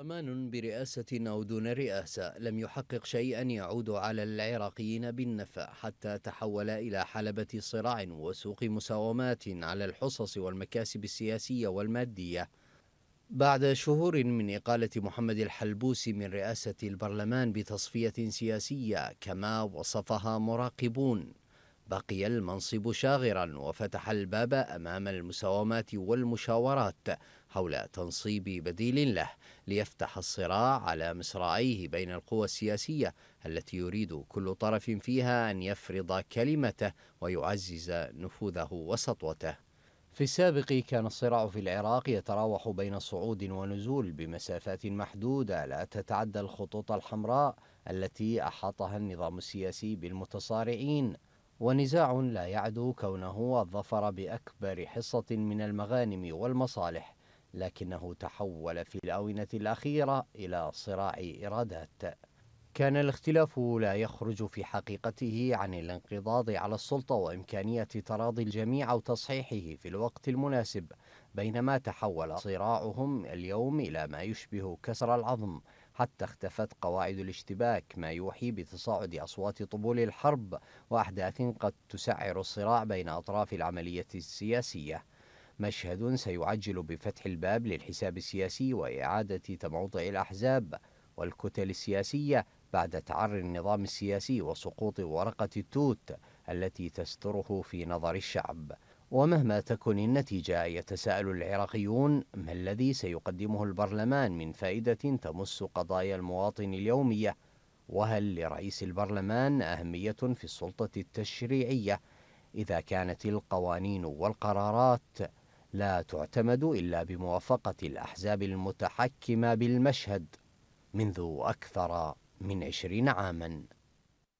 ضمان برئاسة أو دون رئاسة لم يحقق شيئا يعود على العراقيين بالنفع حتى تحول إلى حلبة صراع وسوق مساومات على الحصص والمكاسب السياسية والمادية بعد شهور من إقالة محمد الحلبوسي من رئاسة البرلمان بتصفية سياسية كما وصفها مراقبون بقي المنصب شاغرا وفتح الباب أمام المساومات والمشاورات حول تنصيب بديل له ليفتح الصراع على مصراعيه بين القوى السياسية التي يريد كل طرف فيها أن يفرض كلمته ويعزز نفوذه وسطوته في السابق كان الصراع في العراق يتراوح بين صعود ونزول بمسافات محدودة لا تتعدى الخطوط الحمراء التي أحاطها النظام السياسي بالمتصارعين ونزاع لا يعدو كونه ظفر بأكبر حصة من المغانم والمصالح لكنه تحول في الآونة الأخيرة إلى صراع إرادات كان الاختلاف لا يخرج في حقيقته عن الانقضاض على السلطة وإمكانية تراضي الجميع أو تصحيحه في الوقت المناسب بينما تحول صراعهم اليوم إلى ما يشبه كسر العظم حتى اختفت قواعد الاشتباك ما يوحي بتصاعد أصوات طبول الحرب وأحداث قد تسعر الصراع بين أطراف العملية السياسية مشهد سيعجل بفتح الباب للحساب السياسي وإعادة تموضع الأحزاب والكتل السياسية بعد تعري النظام السياسي وسقوط ورقة التوت التي تستره في نظر الشعب ومهما تكن النتيجة يتساءل العراقيون ما الذي سيقدمه البرلمان من فائدة تمس قضايا المواطن اليومية وهل لرئيس البرلمان أهمية في السلطة التشريعية إذا كانت القوانين والقرارات لا تعتمد إلا بموافقة الأحزاب المتحكمة بالمشهد منذ أكثر من عشرين عاماً